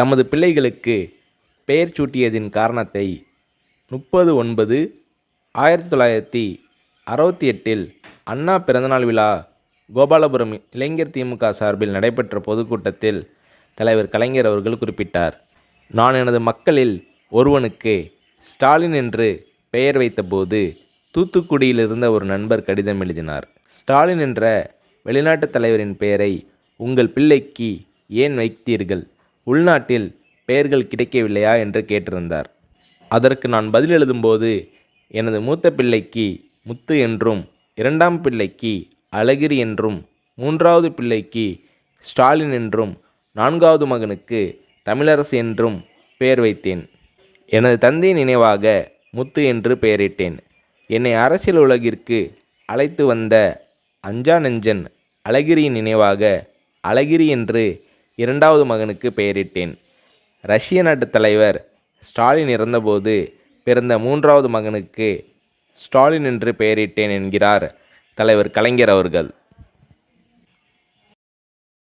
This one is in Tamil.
தமது பிள்ளைகளுக்கு பெயர் சூட்டியதின் காரணத்தை முப்பது ஒன்பது ஆயிரத்தி தொள்ளாயிரத்தி அறுபத்தி எட்டில் அண்ணா பிறந்தநாள் விழா கோபாலபுரம் இளைஞர் திமுக சார்பில் நடைபெற்ற பொதுக்கூட்டத்தில் தலைவர் கலைஞர் அவர்கள் குறிப்பிட்டார் நான் எனது மக்களில் ஒருவனுக்கு ஸ்டாலின் என்று பெயர் வைத்தபோது தூத்துக்குடியில் இருந்த ஒரு நண்பர் கடிதம் எழுதினார் ஸ்டாலின் என்ற வெளிநாட்டு தலைவரின் பெயரை உங்கள் பிள்ளைக்கு ஏன் வைத்தீர்கள் உள்நாட்டில் பெயர்கள் கிடைக்கவில்லையா என்று கேட்டிருந்தார் அதற்கு நான் பதில் எழுதும்போது எனது மூத்த பிள்ளைக்கு முத்து என்றும் இரண்டாம் பிள்ளைக்கு அழகிரி என்றும் மூன்றாவது பிள்ளைக்கு ஸ்டாலின் என்றும் நான்காவது மகனுக்கு தமிழரசு என்றும் பெயர் வைத்தேன் எனது தந்தை நினைவாக முத்து என்று பெயரிட்டேன் என்னை அரசியல் உலகிற்கு அழைத்து வந்த அஞ்சா நெஞ்சன் அழகிரியின் நினைவாக அழகிரி என்று இரண்டாவது மகனுக்கு பெயரிட்டேன் ரஷ்ய நாட்டு தலைவர் ஸ்டாலின் இறந்தபோது பிறந்த மூன்றாவது மகனுக்கு ஸ்டாலின் என்று பெயரிட்டேன் என்கிறார் தலைவர் கலைஞர் அவர்கள்